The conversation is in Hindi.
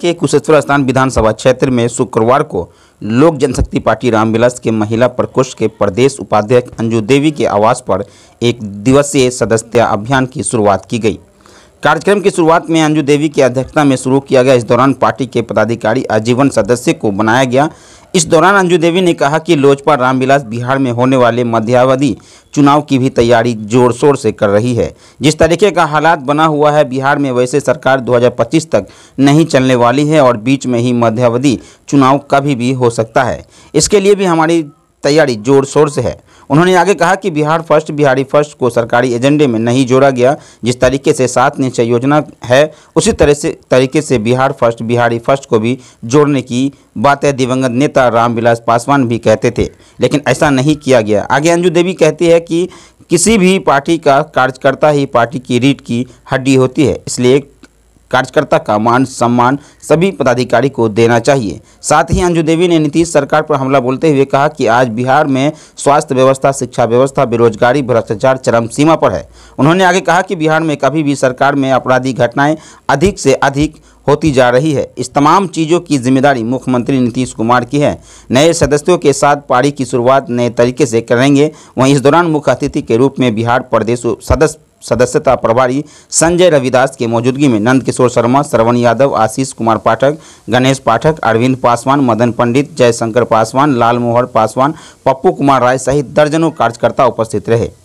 के कुशेश्वर स्थान विधानसभा क्षेत्र में शुक्रवार को लोक जनशक्ति पार्टी रामविलास के महिला प्रकोष्ठ के प्रदेश उपाध्यक्ष अंजू देवी के आवास पर एक दिवसीय सदस्यता अभियान की शुरुआत की गई कार्यक्रम की शुरुआत में अंजू देवी की अध्यक्षता में शुरू किया गया इस दौरान पार्टी के पदाधिकारी आजीवन सदस्य को बनाया गया इस दौरान अंजू देवी ने कहा कि लोजपा रामविलास बिहार में होने वाले मध्यावधि चुनाव की भी तैयारी जोर शोर से कर रही है जिस तरीके का हालात बना हुआ है बिहार में वैसे सरकार 2025 तक नहीं चलने वाली है और बीच में ही मध्यावधि चुनाव कभी भी हो सकता है इसके लिए भी हमारी तैयारी जोर शोर से है उन्होंने आगे कहा कि बिहार फर्स्ट बिहारी फर्स्ट को सरकारी एजेंडे में नहीं जोड़ा गया जिस तरीके से सात निश्चय योजना है उसी तरह से तरीके से बिहार फर्स्ट बिहारी फर्स्ट को भी जोड़ने की बातें दिवंगत नेता रामविलास पासवान भी कहते थे लेकिन ऐसा नहीं किया गया आगे अंजू देवी कहती है कि किसी भी पार्टी का कार्यकर्ता ही पार्टी की रीट की हड्डी होती है इसलिए कार्यकर्ता का मान सम्मान सभी पदाधिकारी को देना चाहिए साथ ही अंजू देवी ने नीतीश सरकार पर हमला बोलते हुए कहा कि आज बिहार में स्वास्थ्य व्यवस्था शिक्षा व्यवस्था बेरोजगारी भ्रष्टाचार चरम सीमा पर है उन्होंने आगे कहा कि बिहार में कभी भी सरकार में अपराधी घटनाएं अधिक से अधिक होती जा रही है इस तमाम चीज़ों की जिम्मेदारी मुख्यमंत्री नीतीश कुमार की है नए सदस्यों के साथ पारी की शुरुआत नए तरीके से करेंगे वहीं इस दौरान मुख्य अतिथि के रूप में बिहार प्रदेश सदस्य सदस्यता प्रभारी संजय रविदास के मौजूदगी में नंद किशोर शर्मा श्रवण यादव आशीष कुमार पाठक गणेश पाठक अरविंद पासवान मदन पंडित जयशंकर पासवान लाल मोहर पासवान पप्पू कुमार राय सहित दर्जनों कार्यकर्ता उपस्थित रहे